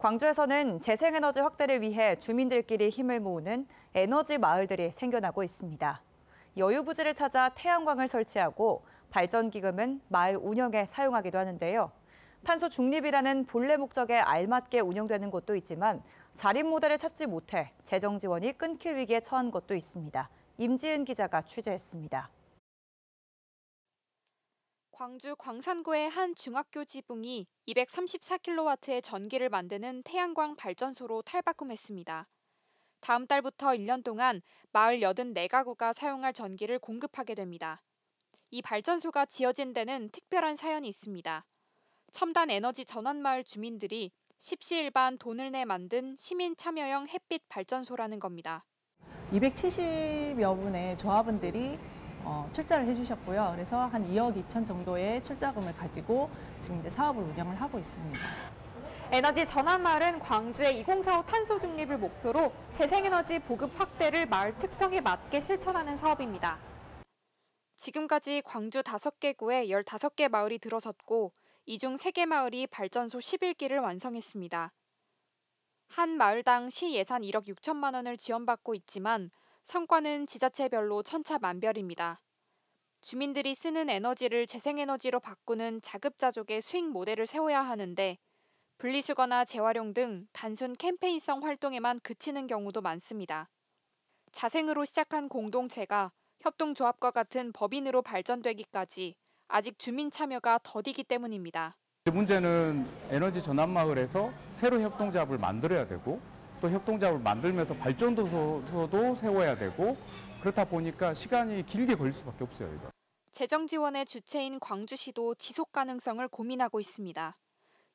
광주에서는 재생에너지 확대를 위해 주민들끼리 힘을 모으는 에너지 마을들이 생겨나고 있습니다. 여유 부지를 찾아 태양광을 설치하고 발전 기금은 마을 운영에 사용하기도 하는데요. 탄소 중립이라는 본래 목적에 알맞게 운영되는 곳도 있지만 자립 모델을 찾지 못해 재정 지원이 끊길 위기에 처한 곳도 있습니다. 임지은 기자가 취재했습니다. 광주 광산구의 한 중학교 지붕이 234kW의 전기를 만드는 태양광 발전소로 탈바꿈했습니다. 다음 달부터 1년 동안 마을 84가구가 사용할 전기를 공급하게 됩니다. 이 발전소가 지어진 데는 특별한 사연이 있습니다. 첨단 에너지 전환 마을 주민들이 십시일반 돈을 내 만든 시민 참여형 햇빛 발전소라는 겁니다. 270여 분의 조합원들이 어, 출자를 해주셨고요. 그래서 한 2억 2천 정도의 출자금을 가지고 지금 이제 사업을 운영을 하고 있습니다. 에너지 전환 마을은 광주의 2045 탄소 중립을 목표로 재생에너지 보급 확대를 마을 특성에 맞게 실천하는 사업입니다. 지금까지 광주 5개 구에 15개 마을이 들어섰고 이중 3개 마을이 발전소 11기를 완성했습니다. 한 마을당 시 예산 1억 6천만 원을 지원받고 있지만 성과는 지자체별로 천차만별입니다. 주민들이 쓰는 에너지를 재생에너지로 바꾸는 자급자족의 수익 모델을 세워야 하는데 분리수거나 재활용 등 단순 캠페인성 활동에만 그치는 경우도 많습니다. 자생으로 시작한 공동체가 협동조합과 같은 법인으로 발전되기까지 아직 주민 참여가 더디기 때문입니다. 문제는 에너지 전환 마을에서 새로 협동조합을 만들어야 되고 또협동작합을 만들면서 발전도서도 세워야 되고 그렇다 보니까 시간이 길게 걸릴 수밖에 없어요. 이거. 재정 지원의 주체인 광주시도 지속 가능성을 고민하고 있습니다.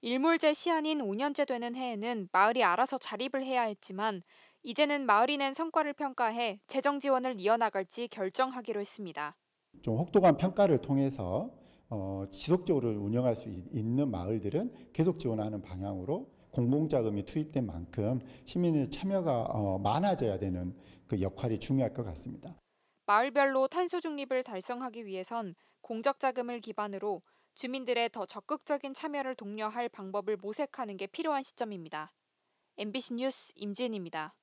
일몰제 시한인 5년째 되는 해에는 마을이 알아서 자립을 해야 했지만 이제는 마을이 낸 성과를 평가해 재정 지원을 이어나갈지 결정하기로 했습니다. 좀 혹독한 평가를 통해서 어, 지속적으로 운영할 수 있는 마을들은 계속 지원하는 방향으로 공공자금이 투입된 만큼 시민의 참여가 어, 많아져야 되는 그 역할이 중요할 것 같습니다. 마을별로 탄소 중립을 달성하기 위해선 공적 자금을 기반으로 주민들의 더 적극적인 참여를 독려할 방법을 모색하는 게 필요한 시점입니다. MBC 뉴스 임지입니다